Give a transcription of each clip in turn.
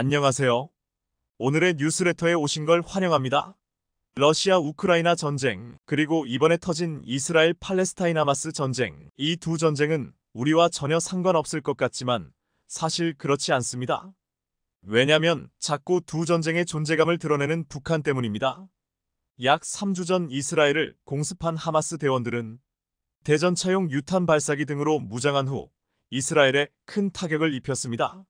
안녕하세요. 오늘의 뉴스레터에 오신 걸 환영합니다. 러시아 우크라이나 전쟁, 그리고 이번에 터진 이스라엘 팔레스타인 하마스 전쟁, 이 두 전쟁은 우리와 전혀 상관없을 것 같지만 사실 그렇지 않습니다. 왜냐면 자꾸 두 전쟁의 존재감을 드러내는 북한 때문입니다. 약 3주 전 이스라엘을 공습한 하마스 대원들은 대전 차용 유탄 발사기 등으로 무장한 후 이스라엘에 큰 타격을 입혔습니다.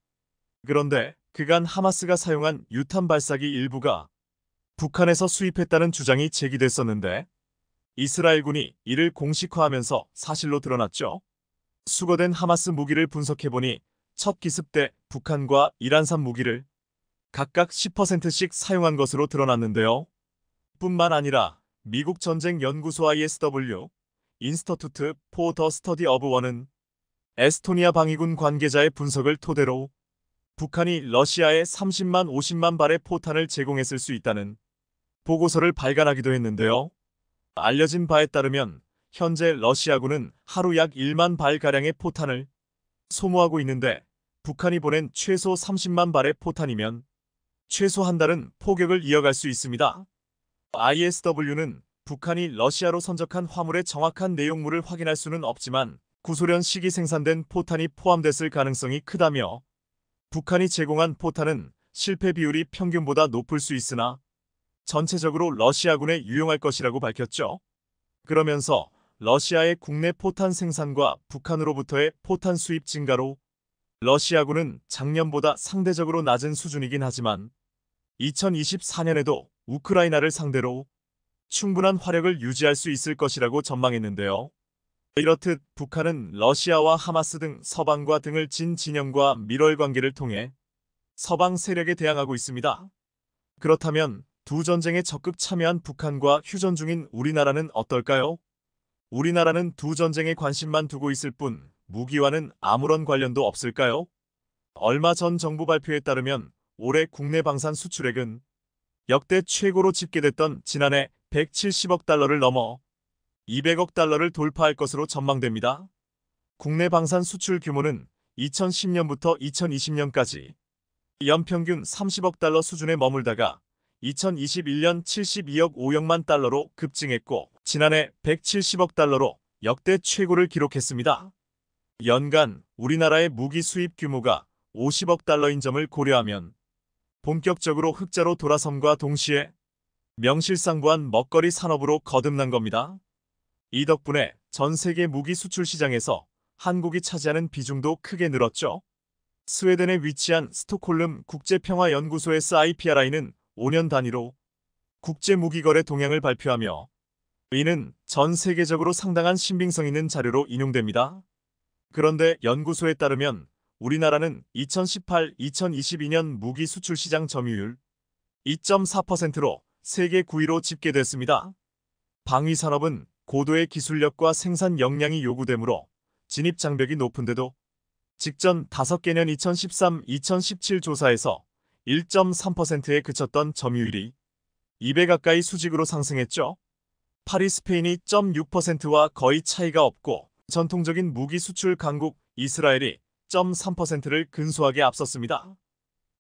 그런데 그간 하마스가 사용한 유탄 발사기 일부가 북한에서 수입했다는 주장이 제기됐었는데 이스라엘군이 이를 공식화하면서 사실로 드러났죠. 수거된 하마스 무기를 분석해보니 첫 기습 때 북한과 이란산 무기를 각각 10%씩 사용한 것으로 드러났는데요. 뿐만 아니라 미국 전쟁 연구소 ISW 인스터투트 포 더 스터디 어브 원은 에스토니아 방위군 관계자의 분석을 토대로 북한이 러시아에 30만 50만 발의 포탄을 제공했을 수 있다는 보고서를 발간하기도 했는데요. 알려진 바에 따르면 현재 러시아군은 하루 약 1만 발가량의 포탄을 소모하고 있는데 북한이 보낸 최소 30만 발의 포탄이면 최소 한 달은 포격을 이어갈 수 있습니다. ISW는 북한이 러시아로 선적한 화물의 정확한 내용물을 확인할 수는 없지만 구소련 시기 생산된 포탄이 포함됐을 가능성이 크다며 북한이 제공한 포탄은 실패 비율이 평균보다 높을 수 있으나 전체적으로 러시아군에 유용할 것이라고 밝혔죠. 그러면서 러시아의 국내 포탄 생산과 북한으로부터의 포탄 수입 증가로 러시아군은 작년보다 상대적으로 낮은 수준이긴 하지만 2024년에도 우크라이나를 상대로 충분한 화력을 유지할 수 있을 것이라고 전망했는데요. 이렇듯 북한은 러시아와 하마스 등 서방과 등을 진 진영과 밀월 관계를 통해 서방 세력에 대항하고 있습니다. 그렇다면 두 전쟁에 적극 참여한 북한과 휴전 중인 우리나라는 어떨까요? 우리나라는 두 전쟁에 관심만 두고 있을 뿐 무기와는 아무런 관련도 없을까요? 얼마 전 정부 발표에 따르면 올해 국내 방산 수출액은 역대 최고로 집계됐던 지난해 170억 달러를 넘어 200억 달러를 돌파할 것으로 전망됩니다. 국내 방산 수출 규모는 2010년부터 2020년까지 연평균 30억 달러 수준에 머물다가 2021년 72억 5억만 달러로 급증했고 지난해 170억 달러로 역대 최고를 기록했습니다. 연간 우리나라의 무기 수입 규모가 50억 달러인 점을 고려하면 본격적으로 흑자로 돌아섬과 동시에 명실상부한 먹거리 산업으로 거듭난 겁니다. 이 덕분에 전 세계 무기 수출 시장에서 한국이 차지하는 비중도 크게 늘었죠. 스웨덴에 위치한 스톡홀름 국제평화연구소의 SIPRI는 5년 단위로 국제무기거래 동향을 발표하며 이는 전 세계적으로 상당한 신빙성 있는 자료로 인용됩니다. 그런데 연구소에 따르면 우리나라는 2018-2022년 무기 수출 시장 점유율 2.4%로 세계 9위로 집계됐습니다. 방위산업은 고도의 기술력과 생산 역량이 요구되므로 진입 장벽이 높은데도 직전 5개년 2013-2017 조사에서 1.3%에 그쳤던 점유율이 2배 가까이 수직으로 상승했죠. 파리 스페인이 0.6%와 거의 차이가 없고 전통적인 무기 수출 강국 이스라엘이 0.3%를 근소하게 앞섰습니다.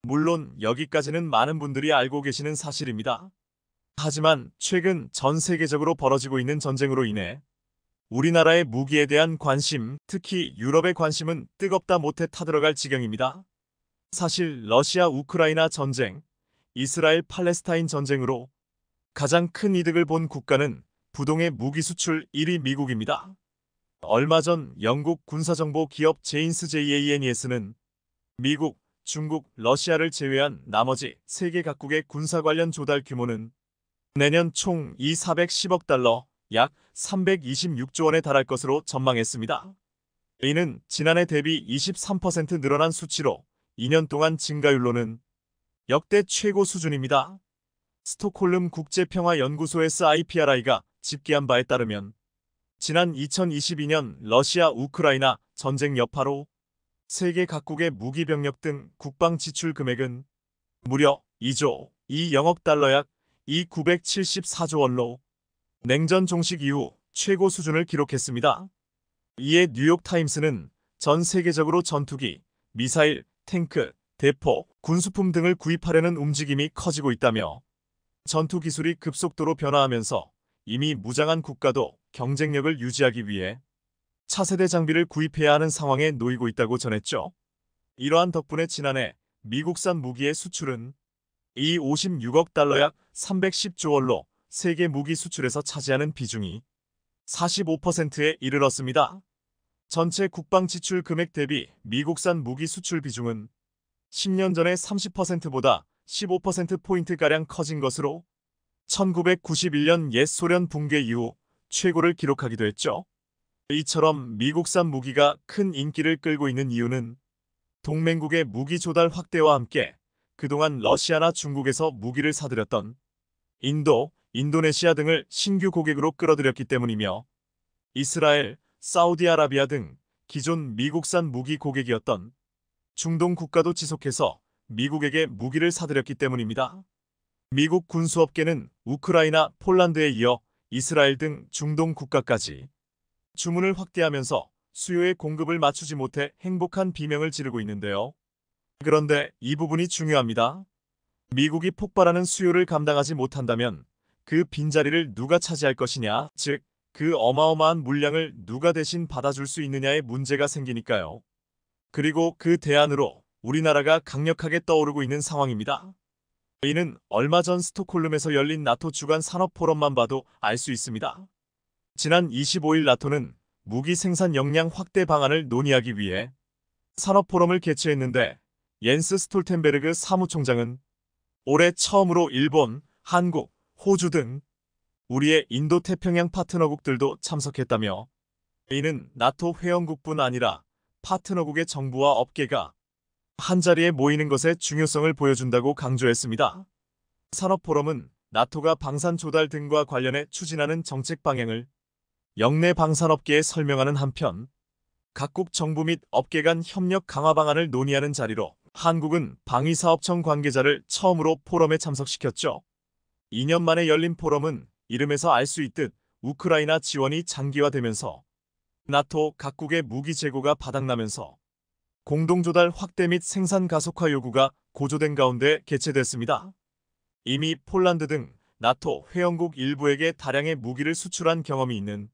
물론 여기까지는 많은 분들이 알고 계시는 사실입니다. 하지만 최근 전 세계적으로 벌어지고 있는 전쟁으로 인해 우리나라의 무기에 대한 관심, 특히 유럽의 관심은 뜨겁다 못해 타들어갈 지경입니다. 사실 러시아 우크라이나 전쟁, 이스라엘 팔레스타인 전쟁으로 가장 큰 이득을 본 국가는 부동의 무기 수출 1위 미국입니다. 얼마 전 영국 군사정보 기업 제인스 JANES는 미국, 중국, 러시아를 제외한 나머지 세계 각국의 군사 관련 조달 규모는 내년 총2 410억 달러, 약 326조 원에 달할 것으로 전망했습니다. 이는 지난해 대비 23% 늘어난 수치로 2년 동안 증가율로는 역대 최고 수준입니다. 스톡홀름 국제평화연구소 SIPRI가 집계한 바에 따르면 지난 2022년 러시아 우크라이나 전쟁 여파로 세계 각국의 무기병력 등 국방 지출 금액은 무려 2조 2영억 달러 약이 974조 원로 냉전 종식 이후 최고 수준을 기록했습니다. 이에 뉴욕타임스는 전 세계적으로 전투기, 미사일, 탱크, 대포, 군수품 등을 구입하려는 움직임이 커지고 있다며 전투 기술이 급속도로 변화하면서 이미 무장한 국가도 경쟁력을 유지하기 위해 차세대 장비를 구입해야 하는 상황에 놓이고 있다고 전했죠. 이러한 덕분에 지난해 미국산 무기의 수출은 이 56억 달러 약 310조 원로 세계 무기 수출에서 차지하는 비중이 45%에 이르렀습니다. 전체 국방 지출 금액 대비 미국산 무기 수출 비중은 10년 전의 30%보다 15%포인트가량 커진 것으로 1991년 옛 소련 붕괴 이후 최고를 기록하기도 했죠. 이처럼 미국산 무기가 큰 인기를 끌고 있는 이유는 동맹국의 무기 조달 확대와 함께 그동안 러시아나 중국에서 무기를 사들였던 인도, 인도네시아 등을 신규 고객으로 끌어들였기 때문이며 이스라엘, 사우디아라비아 등 기존 미국산 무기 고객이었던 중동 국가도 지속해서 미국에게 무기를 사들였기 때문입니다. 미국 군수업계는 우크라이나, 폴란드에 이어 이스라엘 등 중동 국가까지 주문을 확대하면서 수요의 공급을 맞추지 못해 행복한 비명을 지르고 있는데요. 그런데 이 부분이 중요합니다. 미국이 폭발하는 수요를 감당하지 못한다면 그 빈자리를 누가 차지할 것이냐, 즉 그 어마어마한 물량을 누가 대신 받아줄 수 있느냐의 문제가 생기니까요. 그리고 그 대안으로 우리나라가 강력하게 떠오르고 있는 상황입니다. 이는 얼마 전 스톡홀름에서 열린 나토 주간 산업 포럼만 봐도 알 수 있습니다. 지난 25일 나토는 무기 생산 역량 확대 방안을 논의하기 위해 산업 포럼을 개최했는데 옌스 스톨텐베르그 사무총장은 올해 처음으로 일본, 한국, 호주 등 우리의 인도태평양 파트너국들도 참석했다며 이는 나토 회원국뿐 아니라 파트너국의 정부와 업계가 한자리에 모이는 것의 중요성을 보여준다고 강조했습니다. 산업포럼은 나토가 방산 조달 등과 관련해 추진하는 정책 방향을 영내 방산업계에 설명하는 한편 각국 정부 및 업계 간 협력 강화 방안을 논의하는 자리로 한국은 방위사업청 관계자를 처음으로 포럼에 참석시켰죠. 2년 만에 열린 포럼은 이름에서 알 수 있듯 우크라이나 지원이 장기화되면서 나토 각국의 무기 재고가 바닥나면서 공동조달 확대 및 생산 가속화 요구가 고조된 가운데 개최됐습니다. 이미 폴란드 등 나토 회원국 일부에게 다량의 무기를 수출한 경험이 있는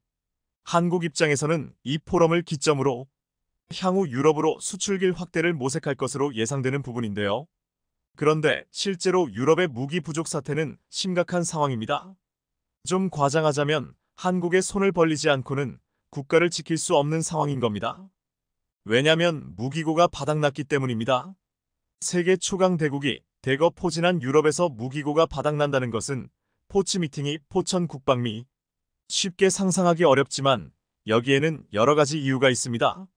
한국 입장에서는 이 포럼을 기점으로 향후 유럽으로 수출길 확대를 모색할 것으로 예상되는 부분인데요. 그런데 실제로 유럽의 무기 부족 사태는 심각한 상황입니다. 좀 과장하자면 한국의 손을 벌리지 않고는 국가를 지킬 수 없는 상황인 겁니다. 왜냐면 하 무기고가 바닥났기 때문입니다. 세계 초강 대국이 대거 포진한 유럽에서 무기고가 바닥난다는 것은 포츠 미팅이 포천 국방미 쉽게 상상하기 어렵지만 여기에는 여러 가지 이유가 있습니다.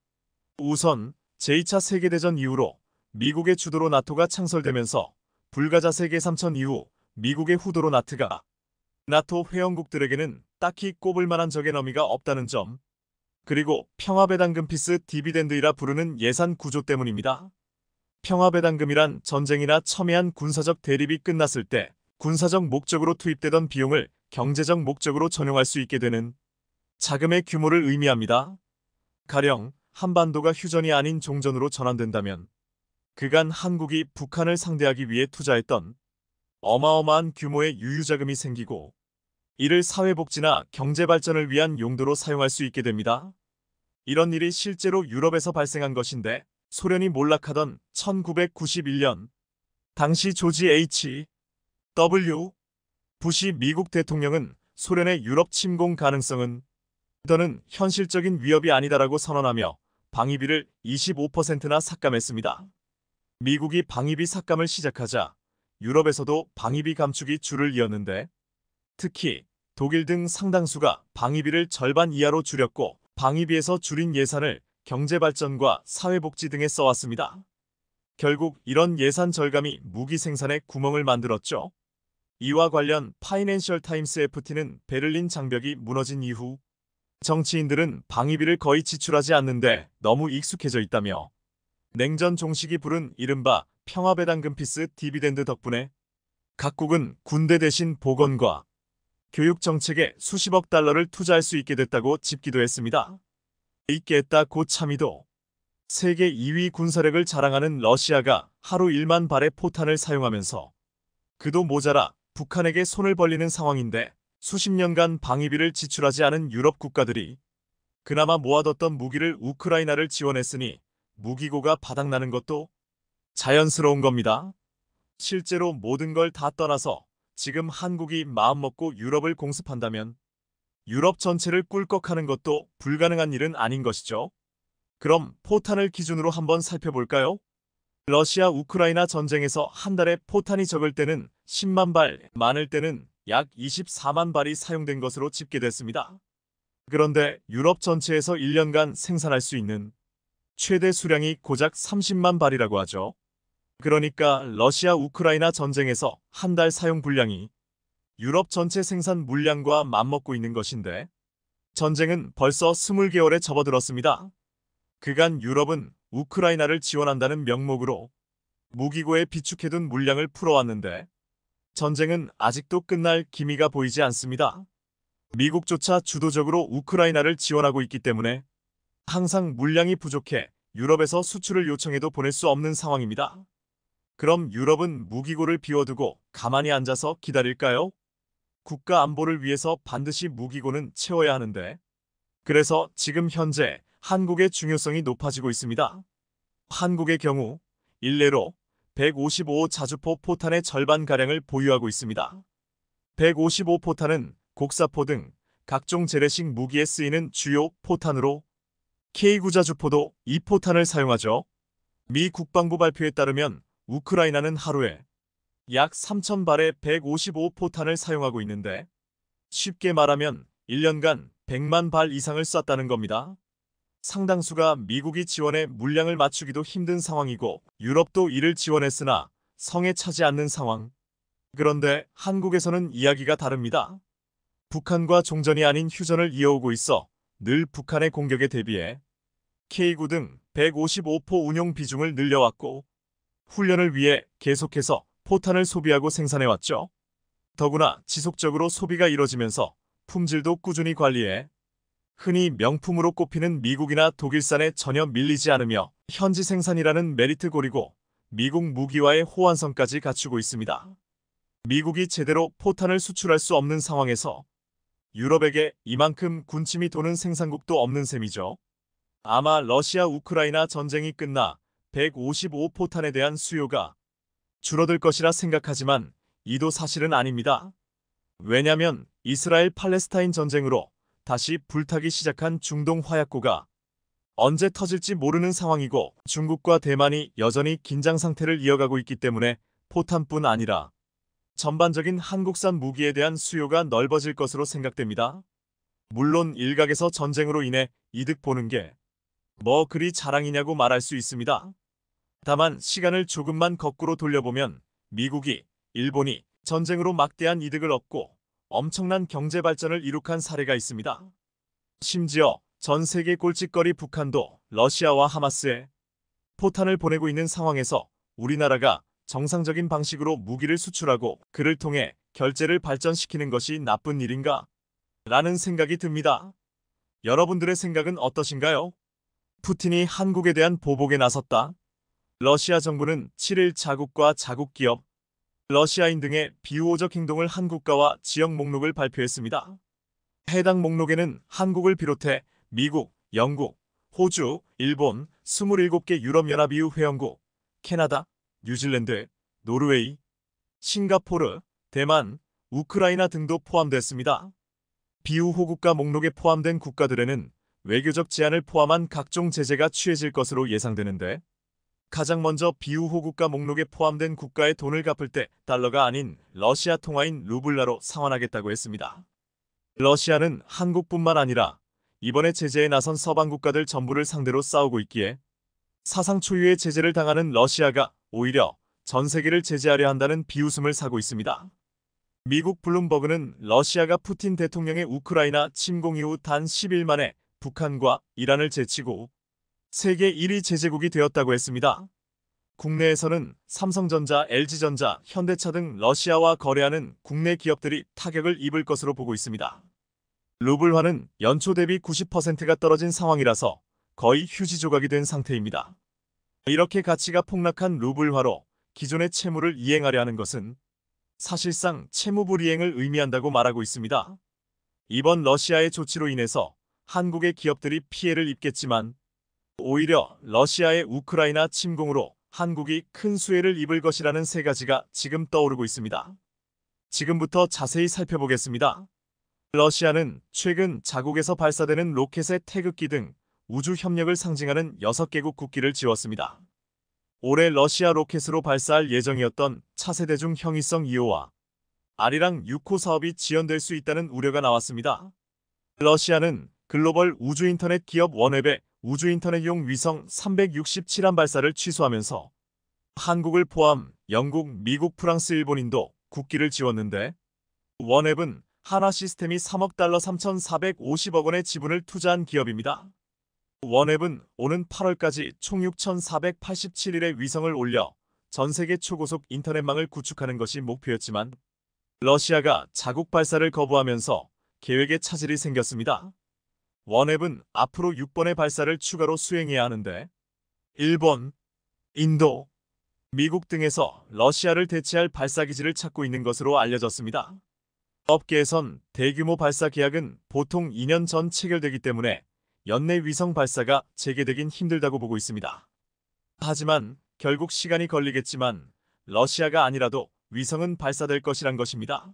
우선 제2차 세계대전 이후로 미국의 주도로 나토가 창설되면서 불가자 세계 3천 이후 미국의 후도로 나트가 나토 회원국들에게는 딱히 꼽을 만한 적의 너미가 없다는 점 그리고 평화배당금피스 디비덴드이라 부르는 예산 구조 때문입니다. 평화배당금이란 전쟁이나 첨예한 군사적 대립이 끝났을 때 군사적 목적으로 투입되던 비용을 경제적 목적으로 전용할 수 있게 되는 자금의 규모를 의미합니다. 가령 한반도가 휴전이 아닌 종전으로 전환된다면 그간 한국이 북한을 상대하기 위해 투자했던 어마어마한 규모의 유유자금이 생기고 이를 사회복지나 경제발전을 위한 용도로 사용할 수 있게 됩니다. 이런 일이 실제로 유럽에서 발생한 것인데 소련이 몰락하던 1991년 당시 조지 H. W. 부시 미국 대통령은 소련의 유럽 침공 가능성은 더는 현실적인 위협이 아니다라고 선언하며 방위비를 25%나 삭감했습니다. 미국이 방위비 삭감을 시작하자 유럽에서도 방위비 감축이 줄을 이었는데 특히 독일 등 상당수가 방위비를 절반 이하로 줄였고 방위비에서 줄인 예산을 경제발전과 사회복지 등에 써왔습니다. 결국 이런 예산 절감이 무기 생산의 구멍을 만들었죠. 이와 관련 파이낸셜 타임스 FT는 베를린 장벽이 무너진 이후 정치인들은 방위비를 거의 지출하지 않는데 네. 너무 익숙해져 있다며 냉전 종식이 부른 이른바 평화배당금 피스 디비덴드 덕분에 각국은 군대 대신 보건과 교육 정책에 수십억 달러를 투자할 수 있게 됐다고 집기도 했습니다. 있게 했다 고참이도 세계 2위 군사력을 자랑하는 러시아가 하루 1만 발의 포탄을 사용하면서 그도 모자라 북한에게 손을 벌리는 상황인데 수십 년간 방위비를 지출하지 않은 유럽 국가들이 그나마 모아뒀던 무기를 우크라이나를 지원했으니 무기고가 바닥나는 것도 자연스러운 겁니다. 실제로 모든 걸 다 떠나서 지금 한국이 마음먹고 유럽을 공습한다면 유럽 전체를 꿀꺽하는 것도 불가능한 일은 아닌 것이죠. 그럼 포탄을 기준으로 한번 살펴볼까요? 러시아 우크라이나 전쟁에서 한 달에 포탄이 적을 때는 10만 발, 많을 때는 약 24만 발이 사용된 것으로 집계됐습니다. 그런데 유럽 전체에서 1년간 생산할 수 있는 최대 수량이 고작 30만 발이라고 하죠. 그러니까 러시아 우크라이나 전쟁에서 한 달 사용 분량이 유럽 전체 생산 물량과 맞먹고 있는 것인데 전쟁은 벌써 20개월에 접어들었습니다. 그간 유럽은 우크라이나를 지원한다는 명목으로 무기고에 비축해둔 물량을 풀어왔는데 전쟁은 아직도 끝날 기미가 보이지 않습니다. 미국조차 주도적으로 우크라이나를 지원하고 있기 때문에 항상 물량이 부족해 유럽에서 수출을 요청해도 보낼 수 없는 상황입니다. 그럼 유럽은 무기고를 비워두고 가만히 앉아서 기다릴까요? 국가 안보를 위해서 반드시 무기고는 채워야 하는데 그래서 지금 현재 한국의 중요성이 높아지고 있습니다. 한국의 경우 일례로 155 자주포 포탄의 절반가량을 보유하고 있습니다. 155 포탄은 곡사포 등 각종 재래식 무기에 쓰이는 주요 포탄으로 K9 자주포도 이 포탄을 사용하죠. 미 국방부 발표에 따르면 우크라이나는 하루에 약 3,000발의 155 포탄을 사용하고 있는데 쉽게 말하면 1년간 100만 발 이상을 쐈다는 겁니다. 상당수가 미국이 지원해 물량을 맞추기도 힘든 상황이고 유럽도 이를 지원했으나 성에 차지 않는 상황. 그런데 한국에서는 이야기가 다릅니다. 북한과 종전이 아닌 휴전을 이어오고 있어 늘 북한의 공격에 대비해 K9 등 155포 운용 비중을 늘려왔고 훈련을 위해 계속해서 포탄을 소비하고 생산해왔죠. 더구나 지속적으로 소비가 이뤄지면서 품질도 꾸준히 관리해 흔히 명품으로 꼽히는 미국이나 독일산에 전혀 밀리지 않으며 현지 생산이라는 메리트고리고 미국 무기와의 호환성까지 갖추고 있습니다. 미국이 제대로 포탄을 수출할 수 없는 상황에서 유럽에게 이만큼 군침이 도는 생산국도 없는 셈이죠. 아마 러시아 우크라이나 전쟁이 끝나 155포탄에 대한 수요가 줄어들 것이라 생각하지만 이도 사실은 아닙니다. 왜냐면 하 이스라엘 팔레스타인 전쟁으로 다시 불타기 시작한 중동 화약고가 언제 터질지 모르는 상황이고 중국과 대만이 여전히 긴장 상태를 이어가고 있기 때문에 포탄뿐 아니라 전반적인 한국산 무기에 대한 수요가 넓어질 것으로 생각됩니다. 물론 일각에서 전쟁으로 인해 이득 보는 게 뭐 그리 자랑이냐고 말할 수 있습니다. 다만 시간을 조금만 거꾸로 돌려보면 미국이, 일본이 전쟁으로 막대한 이득을 얻고 엄청난 경제 발전을 이룩한 사례가 있습니다. 심지어 전 세계 꼴찌거리 북한도 러시아와 하마스에 포탄을 보내고 있는 상황에서 우리나라가 정상적인 방식으로 무기를 수출하고 그를 통해 결제를 발전시키는 것이 나쁜 일인가? 라는 생각이 듭니다. 여러분들의 생각은 어떠신가요? 푸틴이 한국에 대한 보복에 나섰다. 러시아 정부는 7일 자국과 자국 기업, 러시아인 등의 비우호적 행동을 한 국가와 지역 목록을 발표했습니다. 해당 목록에는 한국을 비롯해 미국, 영국, 호주, 일본, 27개 유럽연합 이후 회원국, 캐나다, 뉴질랜드, 노르웨이, 싱가포르, 대만, 우크라이나 등도 포함됐습니다. 비우호 국가 목록에 포함된 국가들에는 외교적 제한을 포함한 각종 제재가 취해질 것으로 예상되는데 가장 먼저 비우 호국가 목록에 포함된 국가의 돈을 갚을 때 달러가 아닌 러시아 통화인 루블라로 상환하겠다고 했습니다. 러시아는 한국뿐만 아니라 이번에 제재에 나선 서방 국가들 전부를 상대로 싸우고 있기에 사상 초유의 제재를 당하는 러시아가 오히려 전 세계를 제재하려 한다는 비웃음을 사고 있습니다. 미국 블룸버그는 러시아가 푸틴 대통령의 우크라이나 침공 이후 단 10일 만에 북한과 이란을 제치고 세계 1위 제재국이 되었다고 했습니다. 국내에서는 삼성전자, LG전자, 현대차 등 러시아와 거래하는 국내 기업들이 타격을 입을 것으로 보고 있습니다. 루블화는 연초 대비 90%가 떨어진 상황이라서 거의 휴지 조각이 된 상태입니다. 이렇게 가치가 폭락한 루블화로 기존의 채무를 이행하려 하는 것은 사실상 채무 불이행을 의미한다고 말하고 있습니다. 이번 러시아의 조치로 인해서 한국의 기업들이 피해를 입겠지만 오히려 러시아의 우크라이나 침공으로 한국이 큰 수혜를 입을 것이라는 세 가지가 지금 떠오르고 있습니다. 지금부터 자세히 살펴보겠습니다. 러시아는 최근 자국에서 발사되는 로켓의 태극기 등 우주 협력을 상징하는 6개국 국기를 지웠습니다. 올해 러시아 로켓으로 발사할 예정이었던 차세대중 형이성 2호와 아리랑 6호 사업이 지연될 수 있다는 우려가 나왔습니다. 러시아는 글로벌 우주인터넷 기업 원웹에 우주인터넷용 위성 367한 발사를 취소하면서 한국을 포함 영국, 미국, 프랑스, 일본인도 국기를 지웠는데 원앱은 하나 시스템이 3억 달러 3,450억 원의 지분을 투자한 기업입니다. 원앱은 오는 8월까지 총 6,487일의 위성을 올려 전 세계 초고속 인터넷망을 구축하는 것이 목표였지만 러시아가 자국 발사를 거부하면서 계획에 차질이 생겼습니다. 원앱은 앞으로 6번의 발사를 추가로 수행해야 하는데 일본, 인도, 미국 등에서 러시아를 대체할 발사기지를 찾고 있는 것으로 알려졌습니다. 업계에선 대규모 발사 계약은 보통 2년 전 체결되기 때문에 연내 위성 발사가 재개되긴 힘들다고 보고 있습니다. 하지만 결국 시간이 걸리겠지만 러시아가 아니라도 위성은 발사될 것이란 것입니다.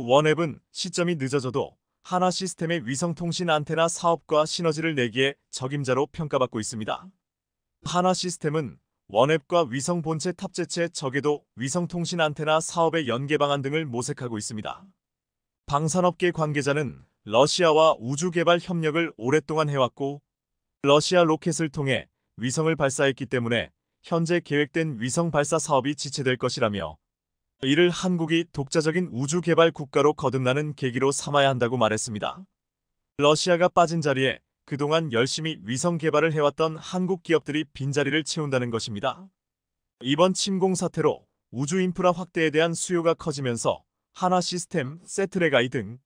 원앱은 시점이 늦어져도 하나 시스템의 위성통신 안테나 사업과 시너지를 내기에 적임자로 평가받고 있습니다. 하나 시스템은 원앱과 위성 본체 탑재체 적에도 위성통신 안테나 사업의 연계 방안 등을 모색하고 있습니다. 방산업계 관계자는 러시아와 우주개발 협력을 오랫동안 해왔고 러시아 로켓을 통해 위성을 발사했기 때문에 현재 계획된 위성 발사 사업이 지체될 것이라며 이를 한국이 독자적인 우주 개발 국가로 거듭나는 계기로 삼아야 한다고 말했습니다. 러시아가 빠진 자리에 그동안 열심히 위성 개발을 해왔던 한국 기업들이 빈자리를 채운다는 것입니다. 이번 침공 사태로 우주 인프라 확대에 대한 수요가 커지면서 하나 시스템, 세트레가이 등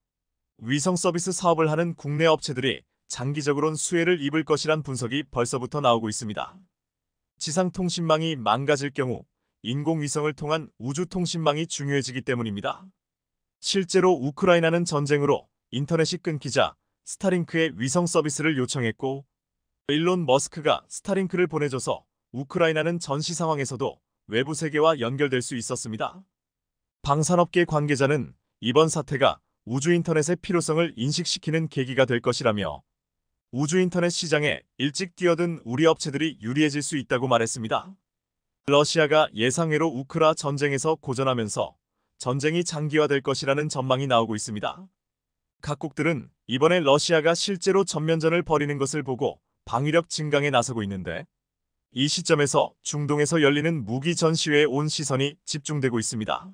위성 서비스 사업을 하는 국내 업체들이 장기적으론 수혜를 입을 것이란 분석이 벌써부터 나오고 있습니다. 지상통신망이 망가질 경우 인공위성을 통한 우주통신망이 중요해지기 때문입니다. 실제로 우크라이나는 전쟁으로 인터넷이 끊기자 스타링크의 위성 서비스를 요청했고 일론 머스크가 스타링크를 보내줘서 우크라이나는 전시 상황에서도 외부 세계와 연결될 수 있었습니다. 방산업계 관계자는 이번 사태가 우주 인터넷의 필요성을 인식시키는 계기가 될 것이라며 우주 인터넷 시장에 일찍 뛰어든 우리 업체들이 유리해질 수 있다고 말했습니다. 러시아가 예상외로 우크라 전쟁에서 고전하면서 전쟁이 장기화될 것이라는 전망이 나오고 있습니다. 각국들은 이번에 러시아가 실제로 전면전을 벌이는 것을 보고 방위력 증강에 나서고 있는데 이 시점에서 중동에서 열리는 무기 전시회에 온 시선이 집중되고 있습니다.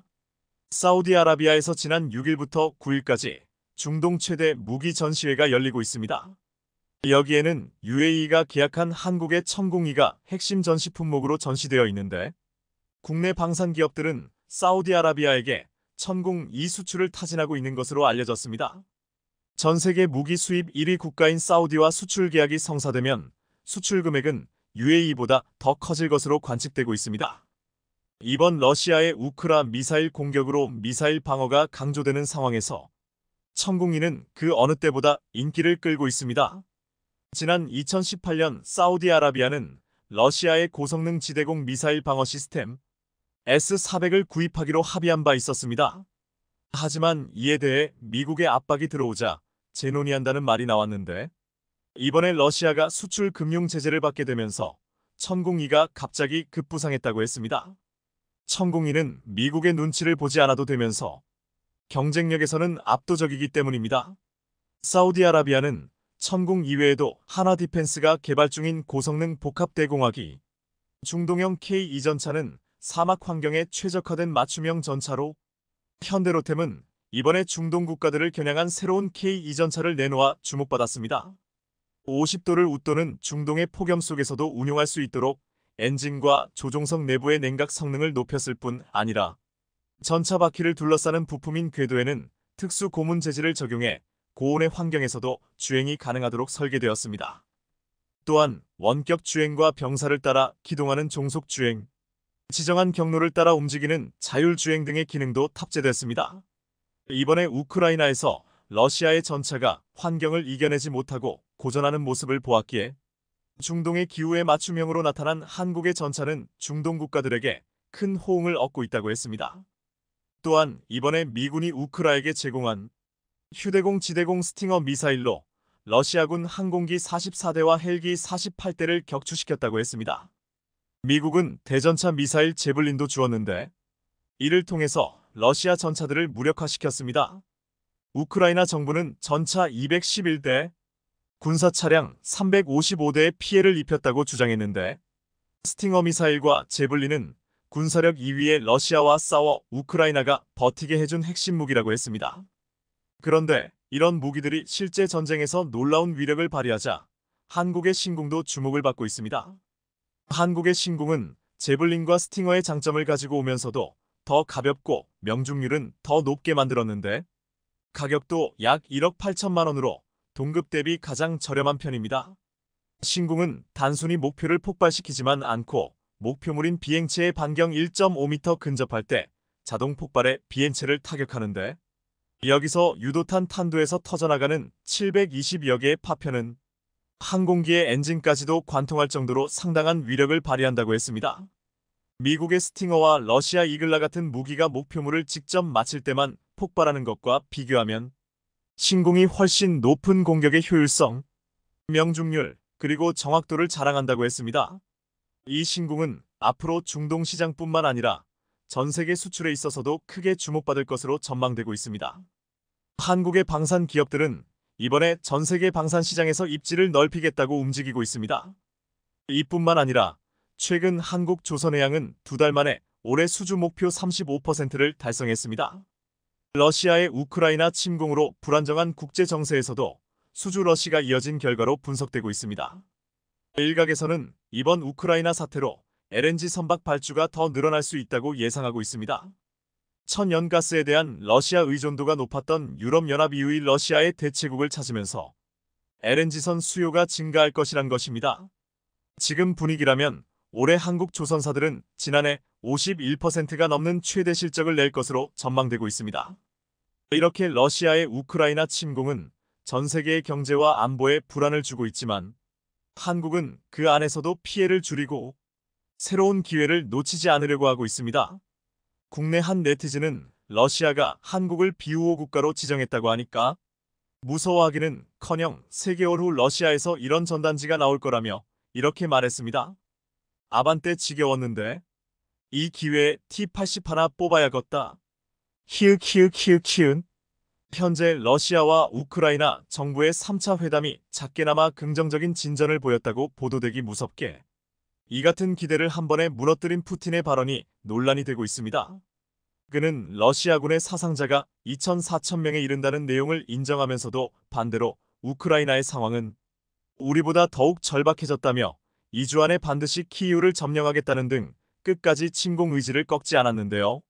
사우디아라비아에서 지난 6일부터 9일까지 중동 최대 무기 전시회가 열리고 있습니다. 여기에는 UAE가 계약한 한국의 천공이가 핵심 전시 품목으로 전시되어 있는데 국내 방산 기업들은 사우디아라비아에게 천공 이 수출을 타진하고 있는 것으로 알려졌습니다. 전 세계 무기 수입 1위 국가인 사우디와 수출 계약이 성사되면 수출 금액은 UAE보다 더 커질 것으로 관측되고 있습니다. 이번 러시아의 우크라 미사일 공격으로 미사일 방어가 강조되는 상황에서 천공이는그 어느 때보다 인기를 끌고 있습니다. 지난 2018년 사우디아라비아는 러시아의 고성능 지대공 미사일 방어 시스템 S-400을 구입하기로 합의한 바 있었습니다. 하지만 이에 대해 미국의 압박이 들어오자 재논의한다는 말이 나왔는데 이번에 러시아가 수출 금융 제재를 받게 되면서 천공이가 갑자기 급부상했다고 했습니다. 천공이는 미국의 눈치를 보지 않아도 되면서 경쟁력에서는 압도적이기 때문입니다. 사우디아라비아는 천공 이외에도 하나 디펜스가 개발 중인 고성능 복합 대공화기 중동형 K2 전차는 사막 환경에 최적화된 맞춤형 전차로 현대로템은 이번에 중동 국가들을 겨냥한 새로운 K2 전차를 내놓아 주목받았습니다. 50도를 웃도는 중동의 폭염 속에서도 운용할 수 있도록 엔진과 조종석 내부의 냉각 성능을 높였을 뿐 아니라 전차 바퀴를 둘러싸는 부품인 궤도에는 특수 고문 재질을 적용해 고온의 환경에서도 주행이 가능하도록 설계되었습니다. 또한 원격 주행과 병사를 따라 기동하는 종속 주행, 지정한 경로를 따라 움직이는 자율주행 등의 기능도 탑재됐습니다. 이번에 우크라이나에서 러시아의 전차가 환경을 이겨내지 못하고 고전하는 모습을 보았기에 중동의 기후에 맞춤형으로 나타난 한국의 전차는 중동 국가들에게 큰 호응을 얻고 있다고 했습니다. 또한 이번에 미군이 우크라에게 제공한 휴대공 지대공 스팅어 미사일로 러시아군 항공기 44대와 헬기 48대를 격추시켰다고 했습니다. 미국은 대전차 미사일 제블린도 주었는데 이를 통해서 러시아 전차들을 무력화시켰습니다. 우크라이나 정부는 전차 211대, 군사 차량 355대의 피해를 입혔다고 주장했는데 스팅어 미사일과 제블린은 군사력 2위의 러시아와 싸워 우크라이나가 버티게 해준 핵심 무기라고 했습니다. 그런데 이런 무기들이 실제 전쟁에서 놀라운 위력을 발휘하자 한국의 신궁도 주목을 받고 있습니다. 한국의 신궁은 제블린과 스팅어의 장점을 가지고 오면서도 더 가볍고 명중률은 더 높게 만들었는데 가격도 약 1억 8천만 원으로 동급 대비 가장 저렴한 편입니다. 신궁은 단순히 목표를 폭발시키지만 않고 목표물인 비행체의 반경 1.5m 근접할 때 자동 폭발에 비행체를 타격하는데 여기서 유도탄 탄도에서 터져나가는 720여 개의 파편은 항공기의 엔진까지도 관통할 정도로 상당한 위력을 발휘한다고 했습니다. 미국의 스팅어와 러시아 이글라 같은 무기가 목표물을 직접 맞힐 때만 폭발하는 것과 비교하면 신공이 훨씬 높은 공격의 효율성, 명중률, 그리고 정확도를 자랑한다고 했습니다. 이 신공은 앞으로 중동 시장뿐만 아니라 전 세계 수출에 있어서도 크게 주목받을 것으로 전망되고 있습니다. 한국의 방산 기업들은 이번에 전 세계 방산 시장에서 입지를 넓히겠다고 움직이고 있습니다. 이뿐만 아니라 최근 한국 조선해양은 두 달 만에 올해 수주 목표 35%를 달성했습니다. 러시아의 우크라이나 침공으로 불안정한 국제 정세에서도 수주 러시가 이어진 결과로 분석되고 있습니다. 일각에서는 이번 우크라이나 사태로 LNG 선박 발주가 더 늘어날 수 있다고 예상하고 있습니다. 천연가스에 대한 러시아 의존도가 높았던 유럽연합 이후의 러시아의 대체국을 찾으면서 LNG선 수요가 증가할 것이란 것입니다. 지금 분위기라면 올해 한국 조선사들은 지난해 51%가 넘는 최대 실적을 낼 것으로 전망되고 있습니다. 이렇게 러시아의 우크라이나 침공은 전 세계의 경제와 안보에 불안을 주고 있지만 한국은 그 안에서도 피해를 줄이고 새로운 기회를 놓치지 않으려고 하고 있습니다. 국내 한 네티즌은 러시아가 한국을 비우호 국가로 지정했다고 하니까 무서워하기는 커녕 3개월 후 러시아에서 이런 전단지가 나올 거라며 이렇게 말했습니다. 아반떼 지겨웠는데 이 기회에 T80 하나 뽑아야겠다. 히읗히읗히읗히읗 현재 러시아와 우크라이나 정부의 3차 회담이 작게나마 긍정적인 진전을 보였다고 보도되기 무섭게 이 같은 기대를 한 번에 무너뜨린 푸틴의 발언이 논란이 되고 있습니다. 그는 러시아군의 사상자가 2,400명에 이른다는 내용을 인정하면서도 반대로 우크라이나의 상황은 우리보다 더욱 절박해졌다며 2주 안에 반드시 키이우를 점령하겠다는 등 끝까지 침공 의지를 꺾지 않았는데요.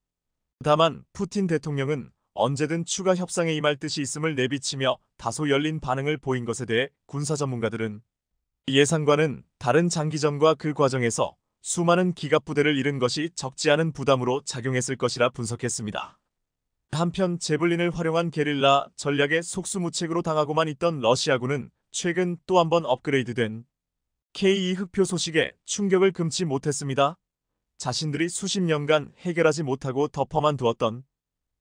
다만 푸틴 대통령은 언제든 추가 협상에 임할 뜻이 있음을 내비치며 다소 열린 반응을 보인 것에 대해 군사 전문가들은 예상과는 다른 장기전과 그 과정에서 수많은 기갑 부대를 잃은 것이 적지 않은 부담으로 작용했을 것이라 분석했습니다. 한편 제블린을 활용한 게릴라 전략의 속수무책으로 당하고만 있던 러시아군은 최근 또 한번 업그레이드된 K2 흑표 소식에 충격을 금치 못했습니다. 자신들이 수십 년간 해결하지 못하고 덮어만 두었던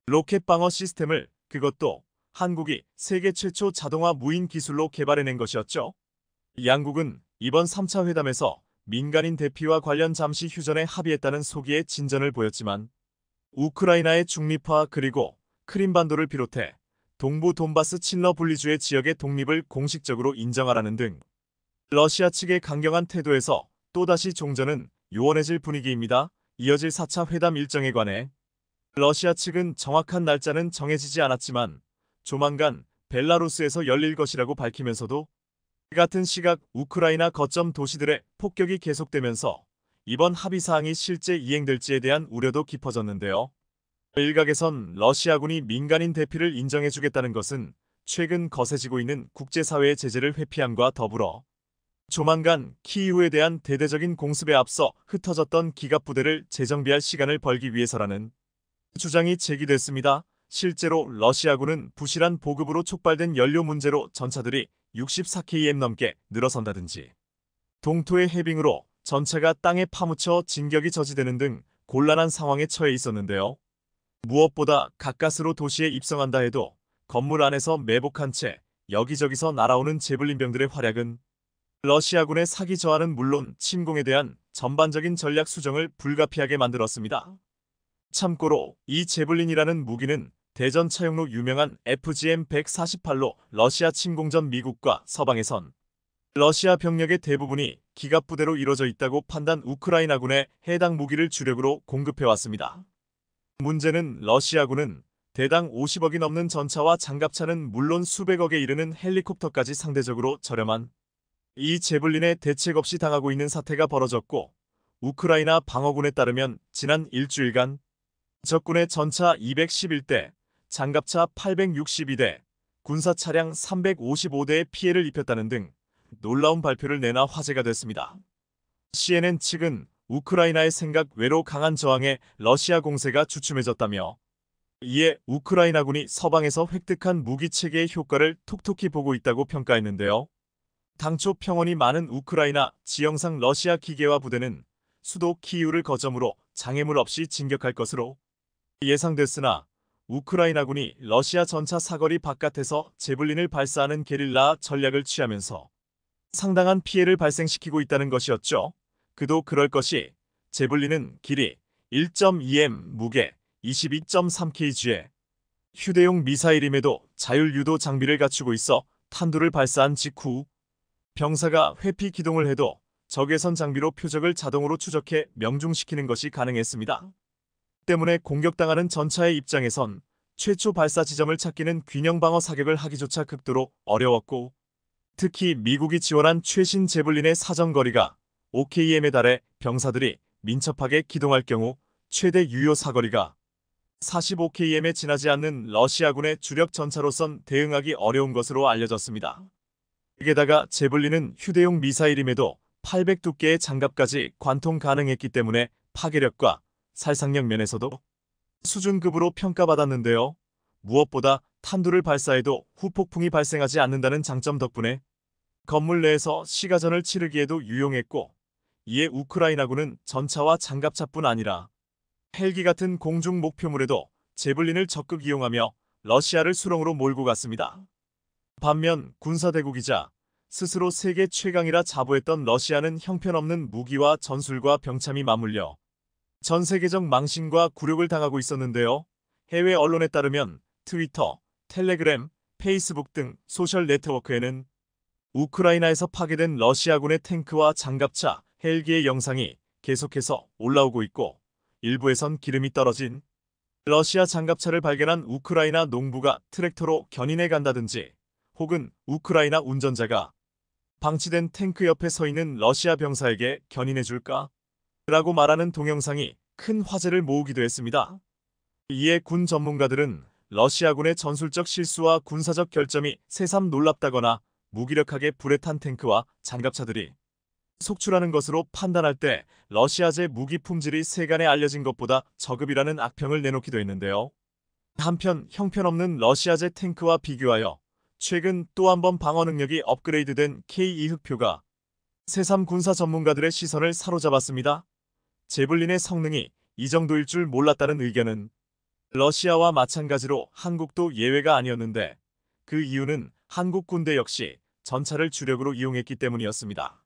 로켓 방어 시스템을 그것도 한국이 세계 최초 자동화 무인 기술로 개발해낸 것이었죠. 양국은 이번 3차 회담에서 민간인 대피와 관련 잠시 휴전에 합의했다는 소기의 진전을 보였지만 우크라이나의 중립화 그리고 크림반도를 비롯해 동부 돈바스 친러 분리주의 지역의 독립을 공식적으로 인정하라는 등 러시아 측의 강경한 태도에서 또다시 종전은 요원해질 분위기입니다. 이어질 4차 회담 일정에 관해 러시아 측은 정확한 날짜는 정해지지 않았지만 조만간 벨라루스에서 열릴 것이라고 밝히면서도 같은 시각 우크라이나 거점 도시들의 폭격이 계속되면서 이번 합의사항이 실제 이행될지에 대한 우려도 깊어졌는데요. 일각에선 러시아군이 민간인 대피를 인정해주겠다는 것은 최근 거세지고 있는 국제사회의 제재를 회피함과 더불어 조만간 키이우에 대한 대대적인 공습에 앞서 흩어졌던 기갑부대를 재정비할 시간을 벌기 위해서라는 주장이 제기됐습니다. 실제로 러시아군은 부실한 보급으로 촉발된 연료 문제로 전차들이 64km 넘게 늘어선다든지 동토의 해빙으로 전체가 땅에 파묻혀 진격이 저지되는 등 곤란한 상황에 처해 있었는데요. 무엇보다 가까스로 도시에 입성한다 해도 건물 안에서 매복한 채 여기저기서 날아오는 제블린병들의 활약은 러시아군의 사기 저하는 물론 침공에 대한 전반적인 전략 수정을 불가피하게 만들었습니다. 참고로 이 제블린이라는 무기는 대전 차용로 유명한 FGM-148로 러시아 침공 전 미국과 서방에선 러시아 병력의 대부분이 기갑 부대로 이뤄져 있다고 판단 우크라이나군에 해당 무기를 주력으로 공급해왔습니다. 문제는 러시아군은 대당 50억이 넘는 전차와 장갑차는 물론 수백억에 이르는 헬리콥터까지 상대적으로 저렴한 이 제블린에 대책 없이 당하고 있는 사태가 벌어졌고 우크라이나 방어군에 따르면 지난 일주일간 적군의 전차 211대, 장갑차 862대, 군사 차량 355대의 피해를 입혔다는 등 놀라운 발표를 내나 화제가 됐습니다. CNN 측은 우크라이나의 생각 외로 강한 저항에 러시아 공세가 주춤해졌다며 이에 우크라이나군이 서방에서 획득한 무기체계의 효과를 톡톡히 보고 있다고 평가했는데요. 당초 평원이 많은 우크라이나 지형상 러시아 기계와 부대는 수도 키우를 거점으로 장애물 없이 진격할 것으로 예상됐으나 우크라이나군이 러시아 전차 사거리 바깥에서 제블린을 발사하는 게릴라 전략을 취하면서 상당한 피해를 발생시키고 있다는 것이었죠. 그도 그럴 것이 제블린은 길이 1.2m 무게 22.3kg의 휴대용 미사일임에도 자율 유도 장비를 갖추고 있어 탄두를 발사한 직후 병사가 회피 기동을 해도 적외선 장비로 표적을 자동으로 추적해 명중시키는 것이 가능했습니다. 때문에 공격당하는 전차의 입장에선 최초 발사 지점을 찾기는 균형 방어 사격을 하기조차 극도로 어려웠고 특히 미국이 지원한 최신 제블린의 사정거리가 OKM에 달해 병사들이 민첩하게 기동할 경우 최대 유효 사거리가 45km에 지나지 않는 러시아군의 주력 전차로선 대응하기 어려운 것으로 알려졌습니다. 게다가 제블린은 휴대용 미사일임에도 800 두께의 장갑까지 관통 가능했기 때문에 파괴력과 살상력 면에서도 수준급으로 평가받았는데요. 무엇보다 탄두를 발사해도 후폭풍이 발생하지 않는다는 장점 덕분에 건물 내에서 시가전을 치르기에도 유용했고 이에 우크라이나군은 전차와 장갑차뿐 아니라 헬기 같은 공중 목표물에도 제블린을 적극 이용하며 러시아를 수렁으로 몰고 갔습니다. 반면 군사대국이자 스스로 세계 최강이라 자부했던 러시아는 형편없는 무기와 전술과 병참이 맞물려 전 세계적 망신과 굴욕을 당하고 있었는데요. 해외 언론에 따르면 트위터, 텔레그램, 페이스북 등 소셜 네트워크에는 우크라이나에서 파괴된 러시아군의 탱크와 장갑차, 헬기의 영상이 계속해서 올라오고 있고 일부에선 기름이 떨어진 러시아 장갑차를 발견한 우크라이나 농부가 트랙터로 견인해 간다든지 혹은 우크라이나 운전자가 방치된 탱크 옆에 서 있는 러시아 병사에게 견인해 줄까? 라고 말하는 동영상이 큰 화제를 모으기도 했습니다. 이에 군 전문가들은 러시아군의 전술적 실수와 군사적 결점이 새삼 놀랍다거나 무기력하게 불에 탄 탱크와 장갑차들이 속출하는 것으로 판단할 때 러시아제 무기 품질이 세간에 알려진 것보다 저급이라는 악평을 내놓기도 했는데요. 한편 형편없는 러시아제 탱크와 비교하여 최근 또 한 번 방어 능력이 업그레이드된 K2 흑표가 새삼 군사 전문가들의 시선을 사로잡았습니다. 제블린의 성능이 이 정도일 줄 몰랐다는 의견은 러시아와 마찬가지로 한국도 예외가 아니었는데 그 이유는 한국 군대 역시 전차를 주력으로 이용했기 때문이었습니다.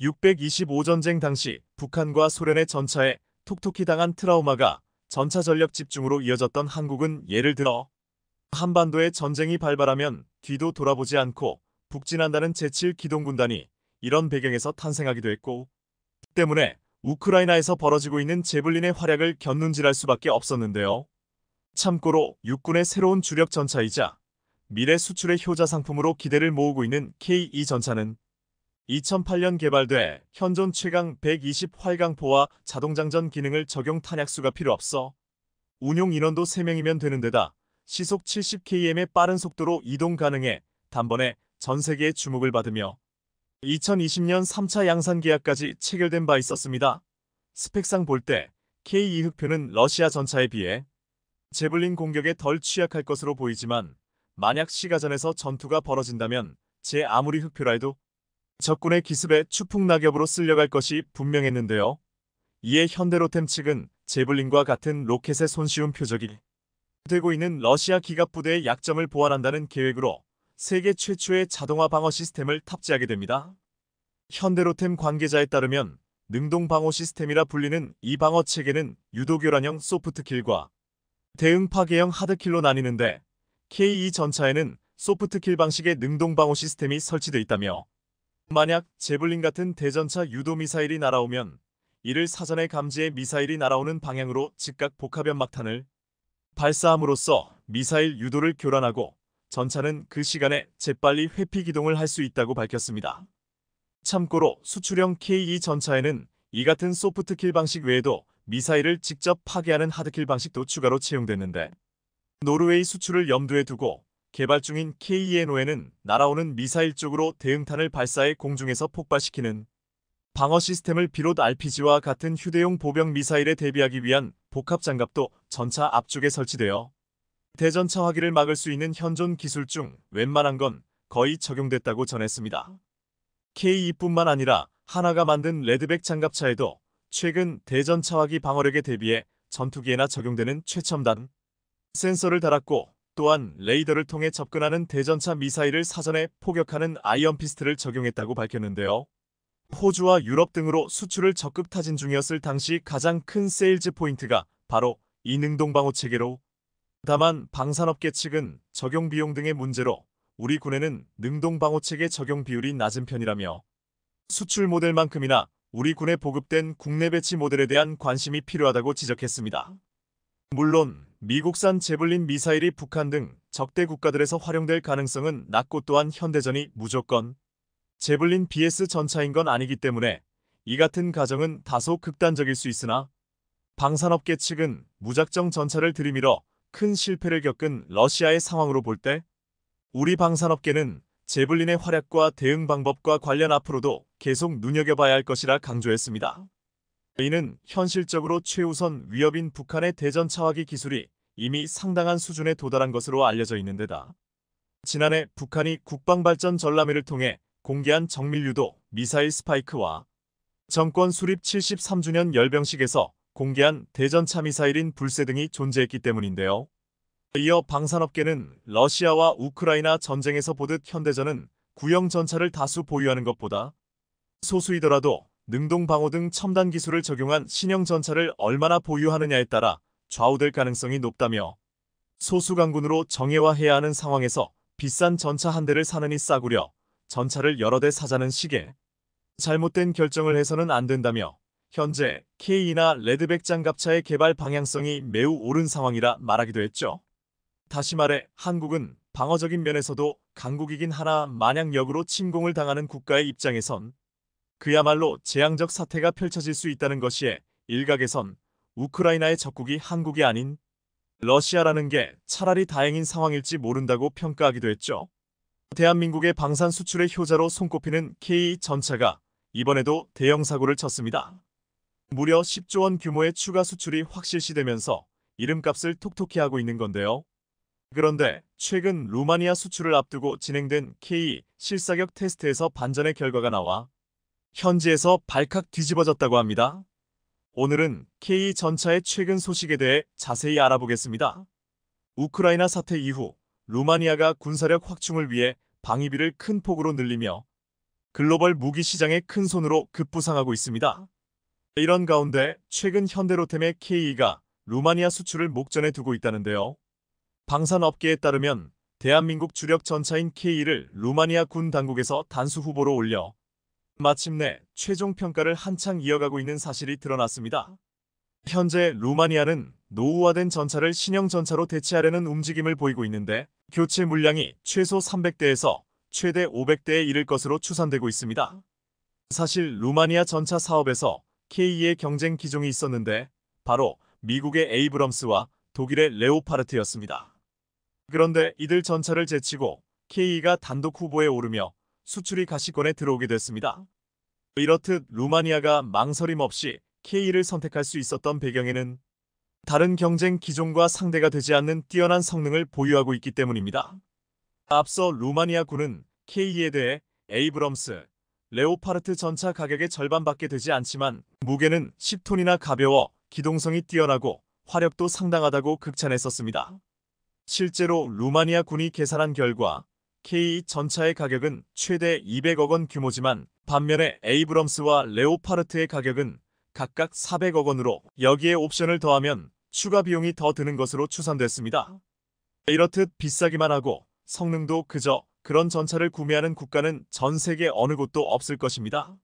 625전쟁 당시 북한과 소련의 전차에 톡톡히 당한 트라우마가 전차 전력 집중으로 이어졌던 한국은 예를 들어 한반도에 전쟁이 발발하면 뒤도 돌아보지 않고 북진한다는 제7기동군단이 이런 배경에서 탄생하기도 했고 그 때문에 우크라이나에서 벌어지고 있는 제블린의 활약을 견눈질할 수밖에 없었는데요. 참고로 육군의 새로운 주력 전차이자 미래 수출의 효자 상품으로 기대를 모으고 있는 K2 전차는 2008년 개발돼 현존 최강 120 활강포와 자동장전 기능을 적용 탄약수가 필요 없어 운용 인원도 3명이면 되는 데다 시속 70km의 빠른 속도로 이동 가능해 단번에 전 세계의 주목을 받으며 2020년 3차 양산 계약까지 체결된 바 있었습니다. 스펙상 볼 때 K2 흑표는 러시아 전차에 비해 제블린 공격에 덜 취약할 것으로 보이지만 만약 시가전에서 전투가 벌어진다면 제 아무리 흑표라 해도 적군의 기습에 추풍 낙엽으로 쓸려갈 것이 분명했는데요. 이에 현대로템 측은 제블린과 같은 로켓의 손쉬운 표적이 되고 있는 러시아 기갑 부대의 약점을 보완한다는 계획으로 세계 최초의 자동화 방어 시스템을 탑재하게 됩니다. 현대로템 관계자에 따르면 능동 방어 시스템이라 불리는 이 방어 체계는 유도 교란형 소프트킬과 대응 파괴형 하드킬로 나뉘는데 k e 전차에는 소프트킬 방식의 능동 방어 시스템이 설치되어 있다며 만약 제블린 같은 대전차 유도 미사일이 날아오면 이를 사전에 감지해 미사일이 날아오는 방향으로 즉각 복합 연막탄을 발사함으로써 미사일 유도를 교란하고 전차는 그 시간에 재빨리 회피 기동을 할 수 있다고 밝혔습니다. 참고로 수출형 k e 전차에는 이 같은 소프트킬 방식 외에도 미사일을 직접 파괴하는 하드킬 방식도 추가로 채용됐는데 노르웨이 수출을 염두에 두고 개발 중인 KENO에는 날아오는 미사일 쪽으로 대응탄을 발사해 공중에서 폭발시키는 방어 시스템을 비롯 RPG와 같은 휴대용 보병 미사일에 대비하기 위한 복합 장갑도 전차 앞쪽에 설치되어 대전차 화기를 막을 수 있는 현존 기술 중 웬만한 건 거의 적용됐다고 전했습니다. K2뿐만 아니라 하나가 만든 레드백 장갑차에도 최근 대전차 화기 방어력에 대비해 전투기에나 적용되는 최첨단 센서를 달았고 또한 레이더를 통해 접근하는 대전차 미사일을 사전에 포격하는 아이언 피스트를 적용했다고 밝혔는데요. 호주와 유럽 등으로 수출을 적극 타진 중이었을 당시 가장 큰 세일즈 포인트가 바로 이 능동방어 체계로 다만 방산업계 측은 적용 비용 등의 문제로 우리 군에는 능동 방호책의 적용 비율이 낮은 편이라며 수출 모델만큼이나 우리 군에 보급된 국내 배치 모델에 대한 관심이 필요하다고 지적했습니다. 물론 미국산 제블린 미사일이 북한 등 적대 국가들에서 활용될 가능성은 낮고 또한 현대전이 무조건 제블린 BS 전차인 건 아니기 때문에 이 같은 가정은 다소 극단적일 수 있으나 방산업계 측은 무작정 전차를 들이밀어 큰 실패를 겪은 러시아의 상황으로 볼 때 우리 방산업계는 제블린의 활약과 대응 방법과 관련 앞으로도 계속 눈여겨봐야 할 것이라 강조했습니다. 저희는 현실적으로 최우선 위협인 북한의 대전 차화기 기술이 이미 상당한 수준에 도달한 것으로 알려져 있는 데다 지난해 북한이 국방발전 전람회를 통해 공개한 정밀유도 미사일 스파이크와 정권 수립 73주년 열병식에서 공개한 대전차 미사일인 불새 등이 존재했기 때문인데요. 이어 방산업계는 러시아와 우크라이나 전쟁에서 보듯 현대전은 구형 전차를 다수 보유하는 것보다 소수이더라도 능동 방어 등 첨단 기술을 적용한 신형 전차를 얼마나 보유하느냐에 따라 좌우될 가능성이 높다며 소수 강군으로 정해화해야 하는 상황에서 비싼 전차 한 대를 사느니 싸구려 전차를 여러 대 사자는 시계 잘못된 결정을 해서는 안 된다며 현재 K나 레드백 장갑차의 개발 방향성이 매우 오른 상황이라 말하기도 했죠. 다시 말해 한국은 방어적인 면에서도 강국이긴 하나 마냥 역으로 침공을 당하는 국가의 입장에선 그야말로 재앙적 사태가 펼쳐질 수 있다는 것이에 일각에선 우크라이나의 적국이 한국이 아닌 러시아라는 게 차라리 다행인 상황일지 모른다고 평가하기도 했죠. 대한민국의 방산 수출의 효자로 손꼽히는 K 전차가 이번에도 대형 사고를 쳤습니다. 무려 10조 원 규모의 추가 수출이 확실시되면서 이름값을 톡톡히 하고 있는 건데요. 그런데 최근 루마니아 수출을 앞두고 진행된 K 실사격 테스트에서 반전의 결과가 나와 현지에서 발칵 뒤집어졌다고 합니다. 오늘은 K 전차의 최근 소식에 대해 자세히 알아보겠습니다. 우크라이나 사태 이후 루마니아가 군사력 확충을 위해 방위비를 큰 폭으로 늘리며 글로벌 무기 시장의큰 손으로 급부상하고 있습니다. 이런 가운데 최근 현대로템의 KE가 루마니아 수출을 목전에 두고 있다는데요. 방산업계에 따르면 대한민국 주력 전차인 KE를 루마니아 군 당국에서 단수 후보로 올려 마침내 최종 평가를 한창 이어가고 있는 사실이 드러났습니다. 현재 루마니아는 노후화된 전차를 신형 전차로 대체하려는 움직임을 보이고 있는데 교체 물량이 최소 300대에서 최대 500대에 이를 것으로 추산되고 있습니다. 사실 루마니아 전차 사업에서 K2의 경쟁 기종이 있었는데 바로 미국의 에이브럼스와 독일의 레오파르트였습니다. 그런데 이들 전차를 제치고 K2가 단독 후보에 오르며 수출이 가시권에 들어오게 됐습니다. 이렇듯 루마니아가 망설임 없이 K2를 선택할 수 있었던 배경에는 다른 경쟁 기종과 상대가 되지 않는 뛰어난 성능을 보유하고 있기 때문입니다. 앞서 루마니아 군은 K2에 대해 에이브럼스, 레오파르트 전차 가격의 절반밖에 되지 않지만 무게는 10톤이나 가벼워 기동성이 뛰어나고 화력도 상당하다고 극찬했었습니다. 실제로 루마니아 군이 계산한 결과 K2 전차의 가격은 최대 200억 원 규모지만 반면에 에이브럼스와 레오파르트의 가격은 각각 400억 원으로 여기에 옵션을 더하면 추가 비용이 더 드는 것으로 추산됐습니다. 이렇듯 비싸기만 하고 성능도 그저 그런 전차를 구매하는 국가는 전 세계 어느 곳도 없을 것입니다.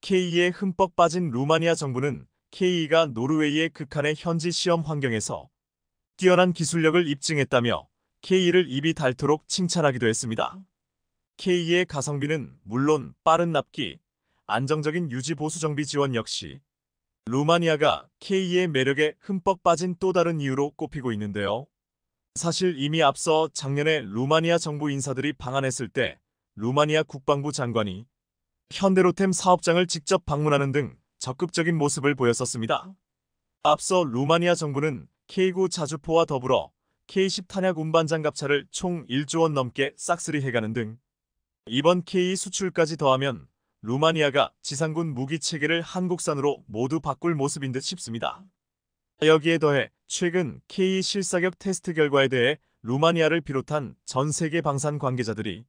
KE에 흠뻑 빠진 루마니아 정부는 KE가 노르웨이의 극한의 현지 시험 환경에서 뛰어난 기술력을 입증했다며 KE를 입이 닳도록 칭찬하기도 했습니다. KE의 가성비는 물론 빠른 납기, 안정적인 유지 보수 정비 지원 역시 루마니아가 KE의 매력에 흠뻑 빠진 또 다른 이유로 꼽히고 있는데요. 사실 이미 앞서 작년에 루마니아 정부 인사들이 방한했을 때 루마니아 국방부 장관이 현대로템 사업장을 직접 방문하는 등 적극적인 모습을 보였었습니다. 앞서 루마니아 정부는 K9 자주포와 더불어 K10 탄약 운반장 갑차를 총 1조 원 넘게 싹쓸이 해가는 등 이번 K 수출까지 더하면 루마니아가 지상군 무기 체계를 한국산으로 모두 바꿀 모습인 듯 싶습니다. 여기에 더해 최근 K 실사격 테스트 결과에 대해 루마니아를 비롯한 전 세계 방산 관계자들이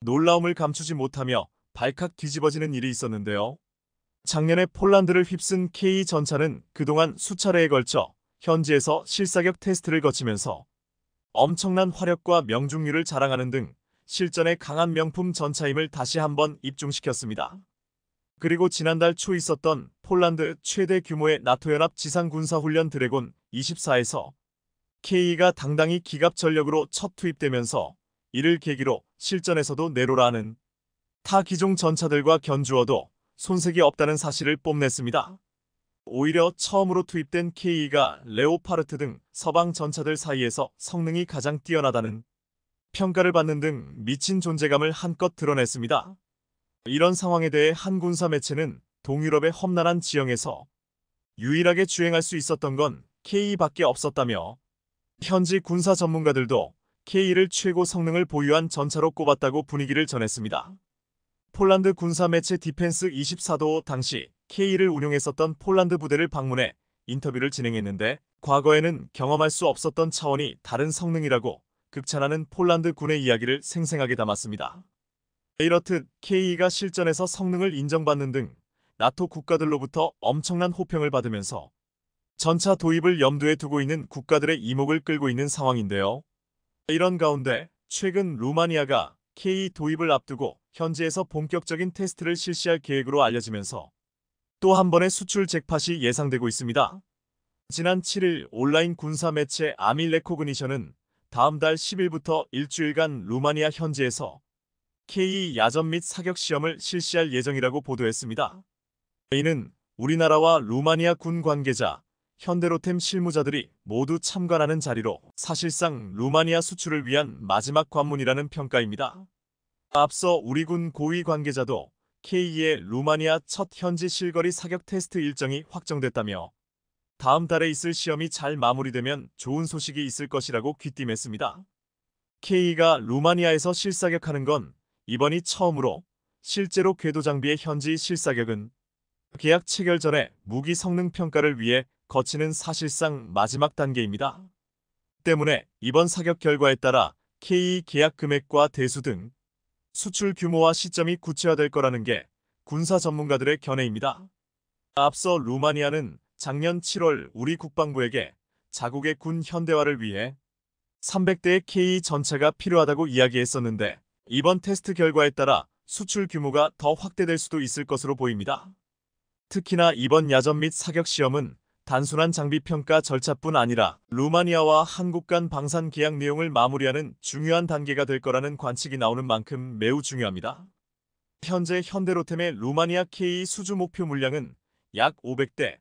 놀라움을 감추지 못하며 발칵 뒤집어지는 일이 있었는데요. 작년에 폴란드를 휩쓴 K 전차는 그동안 수차례에 걸쳐 현지에서 실사격 테스트를 거치면서 엄청난 화력과 명중률을 자랑하는 등 실전의 강한 명품 전차임을 다시 한번 입증시켰습니다. 그리고 지난달 초 있었던 폴란드 최대 규모의 나토연합 지상군사훈련 드래곤 24에서 KE가 당당히 기갑전력으로 첫 투입되면서 이를 계기로 실전에서도 내로라는타 기종 전차들과 견주어도 손색이 없다는 사실을 뽐냈습니다. 오히려 처음으로 투입된 KE가 레오파르트 등 서방 전차들 사이에서 성능이 가장 뛰어나다는 평가를 받는 등 미친 존재감을 한껏 드러냈습니다. 이런 상황에 대해 한 군사 매체는 동유럽의 험난한 지형에서 유일하게 주행할 수 있었던 건 K2밖에 없었다며 현지 군사 전문가들도 K2를 최고 성능을 보유한 전차로 꼽았다고 분위기를 전했습니다. 폴란드 군사 매체 디펜스 24도 당시 K2를 운용했었던 폴란드 부대를 방문해 인터뷰를 진행했는데 과거에는 경험할 수 없었던 차원이 다른 성능이라고 극찬하는 폴란드 군의 이야기를 생생하게 담았습니다. 이렇듯 KE가 실전에서 성능을 인정받는 등 나토 국가들로부터 엄청난 호평을 받으면서 전차 도입을 염두에 두고 있는 국가들의 이목을 끌고 있는 상황인데요. 이런 가운데 최근 루마니아가 KE 도입을 앞두고 현지에서 본격적인 테스트를 실시할 계획으로 알려지면서 또 한 번의 수출 잭팟이 예상되고 있습니다. 지난 7일 온라인 군사 매체 아밀레코그니션은 다음 달 10일부터 일주일간 루마니아 현지에서 K2 야전 및 사격 시험을 실시할 예정이라고 보도했습니다. A는 우리나라와 루마니아 군 관계자, 현대로템 실무자들이 모두 참관하는 자리로 사실상 루마니아 수출을 위한 마지막 관문이라는 평가입니다. 앞서 우리 군 고위 관계자도 K2의 루마니아 첫 현지 실거리 사격 테스트 일정이 확정됐다며 다음 달에 있을 시험이 잘 마무리되면 좋은 소식이 있을 것이라고 귀띔했습니다. K가 루마니아에서 실사격하는 건 이번이 처음으로 실제로 궤도 장비의 현지 실사격은 계약 체결 전에 무기 성능 평가를 위해 거치는 사실상 마지막 단계입니다. 때문에 이번 사격 결과에 따라 KE 계약 금액과 대수 등 수출 규모와 시점이 구체화될 거라는 게 군사 전문가들의 견해입니다. 앞서 루마니아는 작년 7월 우리 국방부에게 자국의 군 현대화를 위해 300대의 KE 전차가 필요하다고 이야기했었는데 이번 테스트 결과에 따라 수출 규모가 더 확대될 수도 있을 것으로 보입니다. 특히나 이번 야전 및 사격 시험은 단순한 장비 평가 절차뿐 아니라 루마니아와 한국 간 방산 계약 내용을 마무리하는 중요한 단계가 될 거라는 관측이 나오는 만큼 매우 중요합니다. 현재 현대로템의 루마니아 K 수주 목표 물량은 약 500대,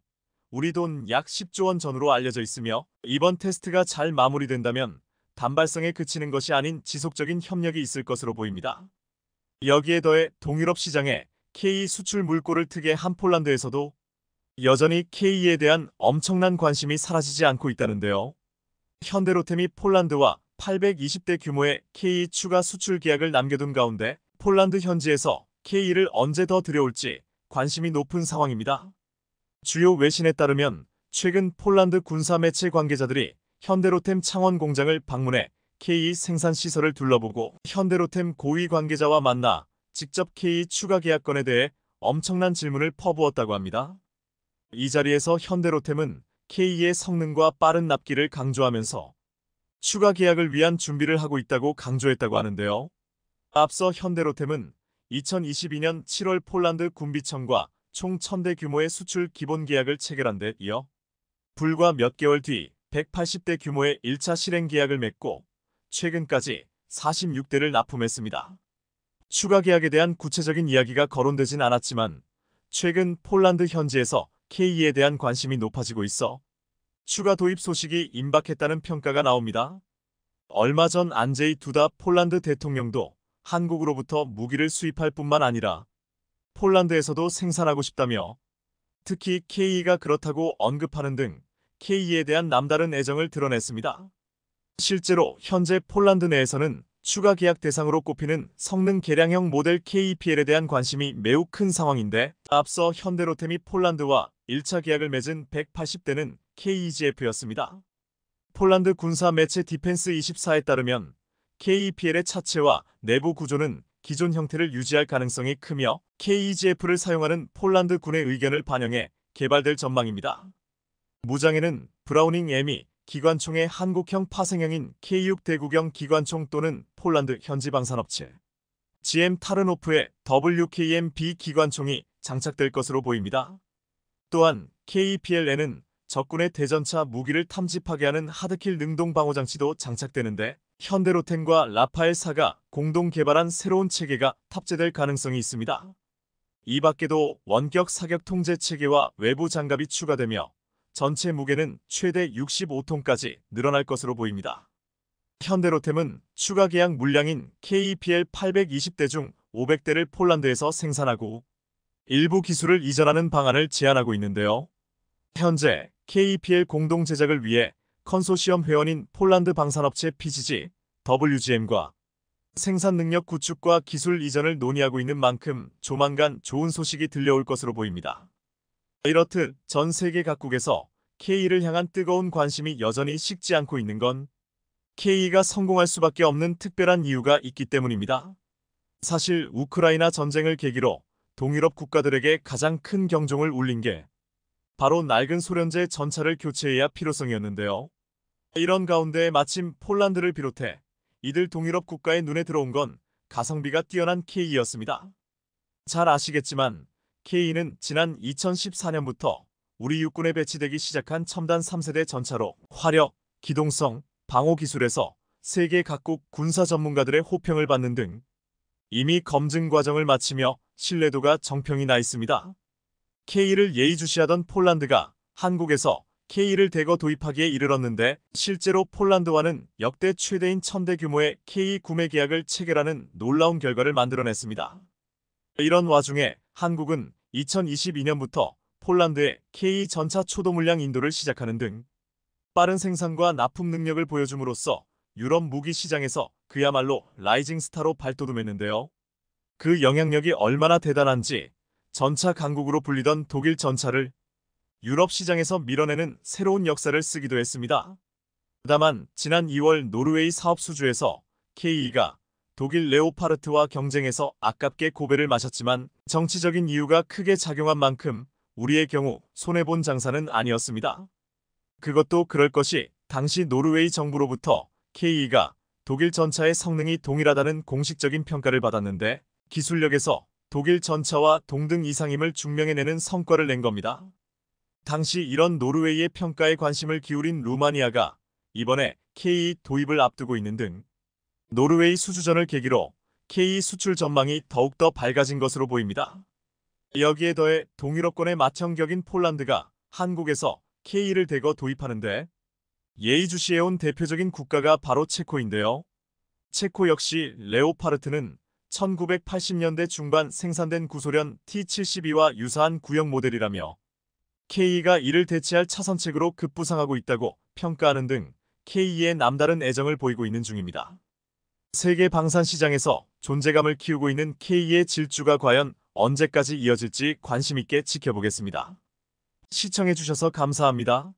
우리 돈 약 10조 원 전후로 알려져 있으며 이번 테스트가 잘 마무리된다면 단발성에 그치는 것이 아닌 지속적인 협력이 있을 것으로 보입니다. 여기에 더해 동유럽 시장에 K 수출 물꼬를 트게 한 폴란드에서도 여전히 K에 대한 엄청난 관심이 사라지지 않고 있다는데요. 현대로템이 폴란드와 820대 규모의 K 추가 수출 계약을 남겨둔 가운데 폴란드 현지에서 K를 언제 더 들여올지 관심이 높은 상황입니다. 주요 외신에 따르면 최근 폴란드 군사 매체 관계자들이 현대로템 창원 공장을 방문해 K 생산 시설을 둘러보고 현대로템 고위 관계자와 만나 직접 K 추가 계약건에 대해 엄청난 질문을 퍼부었다고 합니다. 이 자리에서 현대로템은 K의 성능과 빠른 납기를 강조하면서 추가 계약을 위한 준비를 하고 있다고 강조했다고 하는데요. 앞서 현대로템은 2022년 7월 폴란드 군비청과 총 1000대 규모의 수출 기본 계약을 체결한 데 이어 불과 몇 개월 뒤 180대 규모의 1차 실행 계약을 맺고 최근까지 46대를 납품했습니다. 추가 계약에 대한 구체적인 이야기가 거론되진 않았지만 최근 폴란드 현지에서 KE에 대한 관심이 높아지고 있어 추가 도입 소식이 임박했다는 평가가 나옵니다. 얼마 전 안제이 두다 폴란드 대통령도 한국으로부터 무기를 수입할 뿐만 아니라 폴란드에서도 생산하고 싶다며 특히 KE가 그렇다고 언급하는 등 K에 대한 남다른 애정을 드러냈습니다. 실제로 현재 폴란드 내에서는 추가 계약 대상으로 꼽히는 성능 개량형 모델 KEPL에 대한 관심이 매우 큰 상황인데 앞서 현대로템이 폴란드와 1차 계약을 맺은 180대는 KEGF였습니다. 폴란드 군사 매체 디펜스 24에 따르면 KEPL의 차체와 내부 구조는 기존 형태를 유지할 가능성이 크며 KEGF를 사용하는 폴란드 군의 의견을 반영해 개발될 전망입니다. 무장에는 브라우닝 M이 기관총의 한국형 파생형인 K6 대구경 기관총 또는 폴란드 현지 방산업체 GM 타르노프의 WKMB 기관총이 장착될 것으로 보입니다. 또한 k p l n 은 적군의 대전차 무기를 탐지하게 하는 하드킬 능동 방어 장치도 장착되는데 현대로텐과 라파엘사가 공동 개발한 새로운 체계가 탑재될 가능성이 있습니다. 이 밖에도 원격 사격 통제 체계와 외부 장갑이 추가되며 전체 무게는 최대 65톤까지 늘어날 것으로 보입니다. 현대로템은 추가 계약 물량인 KEPL 820대 중 500대를 폴란드에서 생산하고 일부 기술을 이전하는 방안을 제안하고 있는데요. 현재 KEPL 공동 제작을 위해 컨소시엄 회원인 폴란드 방산업체 PGG, WGM과 생산 능력 구축과 기술 이전을 논의하고 있는 만큼 조만간 좋은 소식이 들려올 것으로 보입니다. 이렇듯 전 세계 각국에서 K를 향한 뜨거운 관심이 여전히 식지 않고 있는 건 K가 성공할 수밖에 없는 특별한 이유가 있기 때문입니다. 사실 우크라이나 전쟁을 계기로 동유럽 국가들에게 가장 큰 경종을 울린 게 바로 낡은 소련제 전차를 교체해야 필요성이었는데요. 이런 가운데 마침 폴란드를 비롯해 이들 동유럽 국가의 눈에 들어온 건 가성비가 뛰어난 K였습니다. 잘 아시겠지만 K2는 지난 2014년부터 우리 육군에 배치되기 시작한 첨단 3세대 전차로 화력, 기동성, 방호 기술에서 세계 각국 군사 전문가들의 호평을 받는 등 이미 검증 과정을 마치며 신뢰도가 정평이 나 있습니다. K를 예의주시하던 폴란드가 한국에서 K를 대거 도입하기에 이르렀는데 실제로 폴란드와는 역대 최대인 천대 규모의 K 구매 계약을 체결하는 놀라운 결과를 만들어냈습니다. 이런 와중에 한국은 2022년부터 폴란드의 K 전차 초도 물량 인도를 시작하는 등 빠른 생산과 납품 능력을 보여줌으로써 유럽 무기 시장에서 그야말로 라이징 스타로 발돋움했는데요. 그 영향력이 얼마나 대단한지 전차 강국으로 불리던 독일 전차를 유럽 시장에서 밀어내는 새로운 역사를 쓰기도 했습니다. 다만 지난 2월 노르웨이 사업 수주에서 KE가 독일 레오파르트와 경쟁에서 아깝게 고배를 마셨지만 정치적인 이유가 크게 작용한 만큼 우리의 경우 손해본 장사는 아니었습니다. 그것도 그럴 것이 당시 노르웨이 정부로부터 KE가 독일 전차의 성능이 동일하다는 공식적인 평가를 받았는데 기술력에서 독일 전차와 동등 이상임을 증명해내는 성과를 낸 겁니다. 당시 이런 노르웨이의 평가에 관심을 기울인 루마니아가 이번에 KE 도입을 앞두고 있는 등 노르웨이 수주전을 계기로 K 수출 전망이 더욱더 밝아진 것으로 보입니다. 여기에 더해 동유럽권의 마형격인 폴란드가 한국에서 K를 대거 도입하는데 예의주시해온 대표적인 국가가 바로 체코인데요. 체코 역시 레오파르트는 1980년대 중반 생산된 구소련 T-72와 유사한 구형 모델이라며 K가 이를 대체할 차선책으로 급부상하고 있다고 평가하는 등 K의 남다른 애정을 보이고 있는 중입니다. 세계 방산 시장에서 존재감을 키우고 있는 K의 질주가 과연 언제까지 이어질지 관심 있게 지켜보겠습니다. 시청해주셔서 감사합니다.